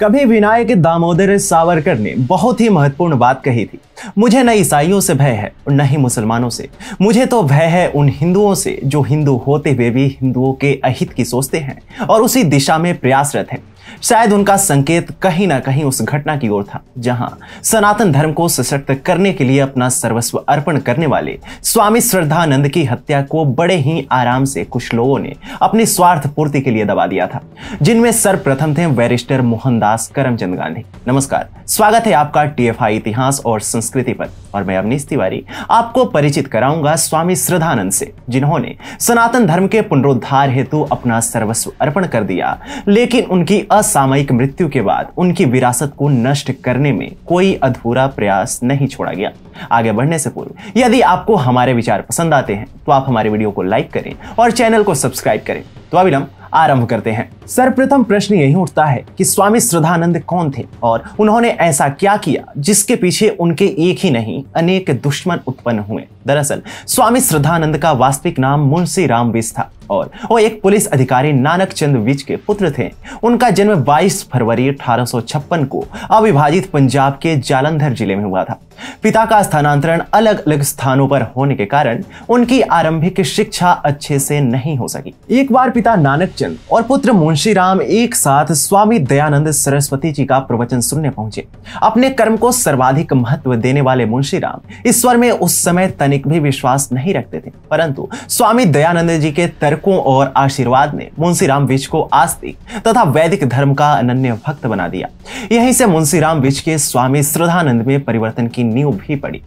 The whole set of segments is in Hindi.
कभी विनायक दामोदर सावरकर ने बहुत ही महत्वपूर्ण बात कही थी मुझे न ईसाइयों से भय है और न ही मुसलमानों से मुझे तो भय है उन हिंदुओं से जो हिंदू होते हुए भी हिंदुओं के अहित की सोचते हैं और उसी दिशा में प्रयासरत हैं शायद उनका संकेत कहीं ना कहीं उस घटना की ओर था जहां सनातन धर्म को सशक्त करने के लिए अपना सर्वस्व अर्पण करने वाले स्वामी श्रद्धानंद की हत्या को बड़े ही आराम से कुछ लोगों ने अपनी स्वार्थ पूर्ति के लिए दबा दिया था जिनमें सर्वप्रथम थे बैरिस्टर मोहनदास करमचंद गांधी नमस्कार स्वागत है आपका टीएफआई इतिहास और संस्कृति पर और मैं अवनीश तिवारी आपको परिचित कराऊंगा स्वामी श्रद्धानंद से जिन्होंने सनातन धर्म के पुनरुद्धार हेतु अपना सर्वस्व अर्पण कर दिया लेकिन उनकी असामयिक मृत्यु के बाद उनकी विरासत को नष्ट करने में कोई अधूरा प्रयास नहीं छोड़ा गया आगे बढ़ने से पूर्व यदि आपको हमारे विचार पसंद आते हैं तो आप हमारे वीडियो को लाइक करें और चैनल को सब्सक्राइब करें तो अविलंब आरंभ करते हैं सर्वप्रथम प्रश्न यही उठता है कि स्वामी श्रद्धानंद कौन थे और उन्होंने ऐसा क्या किया जिसके पीछे उनके एक ही नहीं अनेक दुश्मन उत्पन्न हुए दरअसल स्वामी श्रद्धानंद का वास्तविक नाम मुंशी रामवीस था और वो एक पुलिस अधिकारी नानक चंद विज के पुत्र थे उनका जन्म 22 फरवरी अठारह को अविभाजित पंजाब के जालंधर जिले में हुआ था पिता का स्थानांतरण अलग अलग स्थानों पर होने के कारण उनकी आरंभिक शिक्षा अच्छे से नहीं हो सकी एक बार पिता नानक चंद और पुत्र मुंशी राम एक साथ स्वामी दयानंद सरस्वती जी का प्रवचन सुनने पहुंचे अपने कर्म को सर्वाधिक महत्व देने वाले मुंशी राम ईश्वर में उस समय तनिक भी विश्वास नहीं रखते थे परंतु स्वामी दयानंद जी के तर्क तर्कों और आशीर्वाद ने मुंशी राम विज को आस्तिक तथा वैदिक धर्म का अनन्य भक्त बना दिया यहीं से मुंशी राम विज के स्वामी श्रद्धानंद में परिवर्तन की नींव भी पड़ी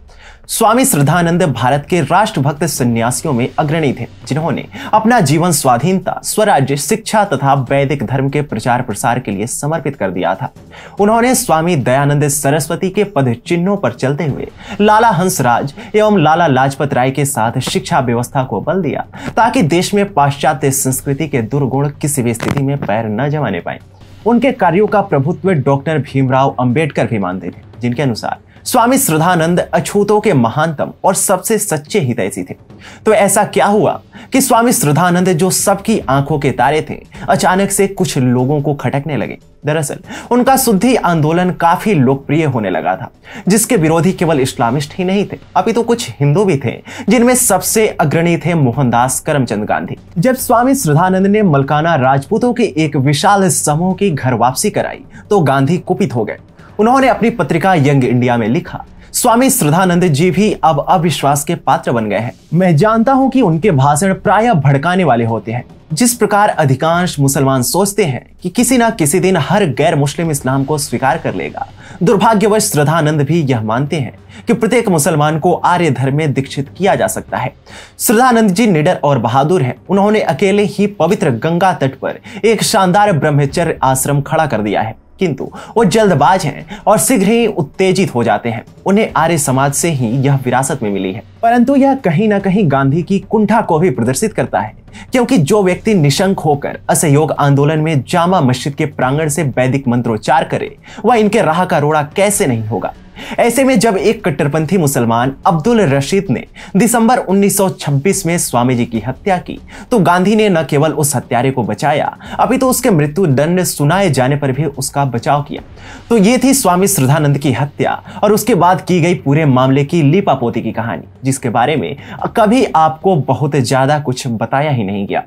स्वामी श्रद्धानंद भारत के राष्ट्रभक्त सन्यासियों में अग्रणी थे जिन्होंने अपना जीवन स्वाधीनता स्वराज्य शिक्षा तथा वैदिक धर्म के प्रचार प्रसार के लिए समर्पित कर दिया था उन्होंने स्वामी दयानंद सरस्वती के पद चिन्हों पर चलते हुए लाला हंसराज एवं लाला लाजपत राय के साथ शिक्षा व्यवस्था को बल दिया ताकि देश में पाश्चात्य संस्कृति के दुर्गुण किसी भी स्थिति में पैर न जमाने पाए उनके कार्यों का प्रभुत्व डॉक्टर भीमराव अंबेडकर भी मानते थे जिनके अनुसार स्वामी श्रद्धानंद अछूतों के महानतम और सबसे सच्चे हितैषी थे तो ऐसा क्या हुआ कि स्वामी श्रद्धानंद जो सबकी आंखों के तारे थे अचानक से कुछ लोगों को खटकने लगे दरअसल उनका शुद्धि आंदोलन काफी लोकप्रिय होने लगा था जिसके विरोधी केवल इस्लामिस्ट ही नहीं थे अभी तो कुछ हिंदू भी थे जिनमें सबसे अग्रणी थे मोहनदास करमचंद गांधी जब स्वामी श्रद्धानंद ने मलकाना राजपूतों के एक विशाल समूह की घर वापसी कराई तो गांधी कुपित हो गए उन्होंने अपनी पत्रिका यंग इंडिया में लिखा स्वामी श्रद्धानंद जी भी अब अविश्वास के पात्र बन गए हैं मैं जानता हूं कि उनके भाषण प्राय भड़काने वाले होते हैं जिस प्रकार अधिकांश मुसलमान सोचते हैं कि किसी ना किसी दिन हर गैर मुस्लिम इस्लाम को स्वीकार कर लेगा दुर्भाग्यवश श्रद्धानंद भी यह मानते हैं कि प्रत्येक मुसलमान को आर्य धर्म में दीक्षित किया जा सकता है श्रद्धानंद जी निडर और बहादुर हैं उन्होंने अकेले ही पवित्र गंगा तट पर एक शानदार ब्रह्मचर्य आश्रम खड़ा कर दिया है किंतु वो जल्दबाज हैं और शीघ्र ही उत्तेजित हो जाते हैं उन्हें आर्य समाज से ही यह विरासत में मिली है परंतु यह कहीं ना कहीं गांधी की कुंठा को भी प्रदर्शित करता है क्योंकि जो व्यक्ति निशंक होकर असहयोग आंदोलन में जामा मस्जिद के प्रांगण से वैदिक मंत्रोच्चार करे वह इनके राह का रोड़ा कैसे नहीं होगा ऐसे में जब एक कट्टरपंथी मुसलमान अब्दुल रशीद ने दिसंबर 1926 में स्वामी जी की हत्या की तो गांधी ने न केवल उस हत्यारे को बचाया अभी तो उसके मृत्यु दंड सुनाए जाने पर भी उसका बचाव किया तो ये थी स्वामी श्रद्धानंद की हत्या और उसके बाद की गई पूरे मामले की लिपापोती की कहानी जिसके बारे में कभी आपको बहुत ज्यादा कुछ बताया ही नहीं गया